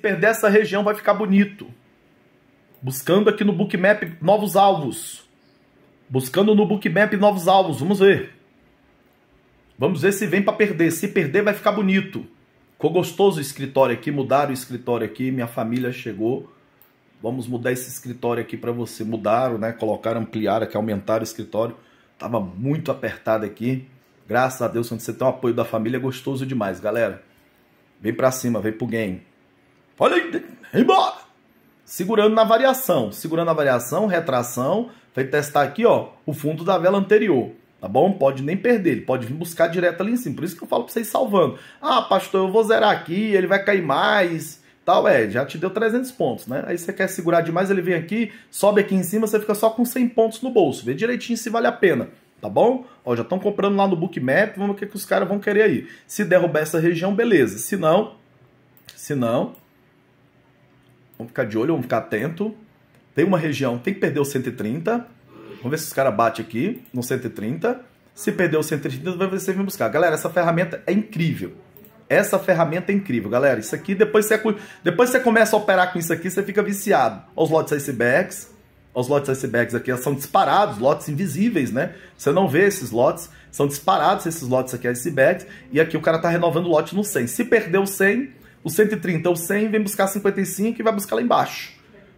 perder essa região vai ficar bonito. Buscando aqui no bookmap novos alvos. Buscando no bookmap novos alvos, vamos ver. Vamos ver se vem para perder. Se perder vai ficar bonito. Ficou gostoso o escritório aqui, mudaram o escritório aqui, minha família chegou. Vamos mudar esse escritório aqui para você. Mudaram, né? Colocaram, ampliaram aqui, aumentaram o escritório. Tava muito apertado aqui. Graças a Deus, quando você tem o apoio da família, é gostoso demais, galera. Vem para cima, vem pro game olha aí, embora. Segurando na variação, segurando a variação, retração, vai testar aqui, ó, o fundo da vela anterior, tá bom? Pode nem perder, ele pode vir buscar direto ali em cima. Por isso que eu falo para vocês salvando. Ah, pastor, eu vou zerar aqui, ele vai cair mais, tal, é, já te deu 300 pontos, né? Aí você quer segurar demais, ele vem aqui, sobe aqui em cima, você fica só com 100 pontos no bolso. Vê direitinho se vale a pena tá bom? Ó, já estão comprando lá no Bookmap, vamos ver o que, que os caras vão querer aí. Se derrubar essa região, beleza. Se não, se não, Vamos ficar de olho, vamos ficar atento. Tem uma região, tem que perder o 130. Vamos ver se os caras batem aqui no 130. Se perder o 130, vai você vir buscar. Galera, essa ferramenta é incrível. Essa ferramenta é incrível, galera. Isso aqui, depois você, depois você começa a operar com isso aqui, você fica viciado. Olha os lotes icebergs. Olha os lotes icebergs aqui são disparados, lotes invisíveis, né? Você não vê esses lotes. São disparados esses lotes aqui icebergs. E aqui o cara tá renovando o lote no 100. Se perder o 100, o 130 ou 100 vem buscar 55 e vai buscar lá embaixo.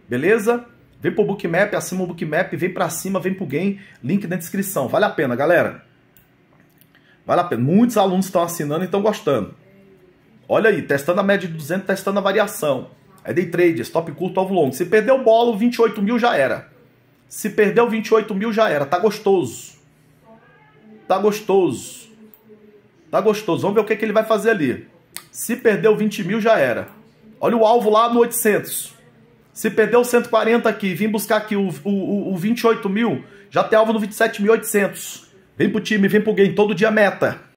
Beleza? Vem pro Bookmap, acima o Bookmap, vem para cima, vem pro Game, link na descrição. Vale a pena, galera. Vale a pena. Muitos alunos estão assinando e estão gostando. Olha aí, testando a média de 200, testando a variação. É day trade, stop curto, alvo longo. Se perdeu o bolo, 28 mil já era. Se perdeu 28 mil já era. Tá gostoso. Tá gostoso. Tá gostoso. Vamos ver o que, é que ele vai fazer ali. Se perdeu 20 mil, já era. Olha o alvo lá no 800. Se perdeu 140 aqui, vim buscar aqui o, o, o 28 mil, já tem alvo no 27.800. Vem pro time, vem pro game, todo dia meta.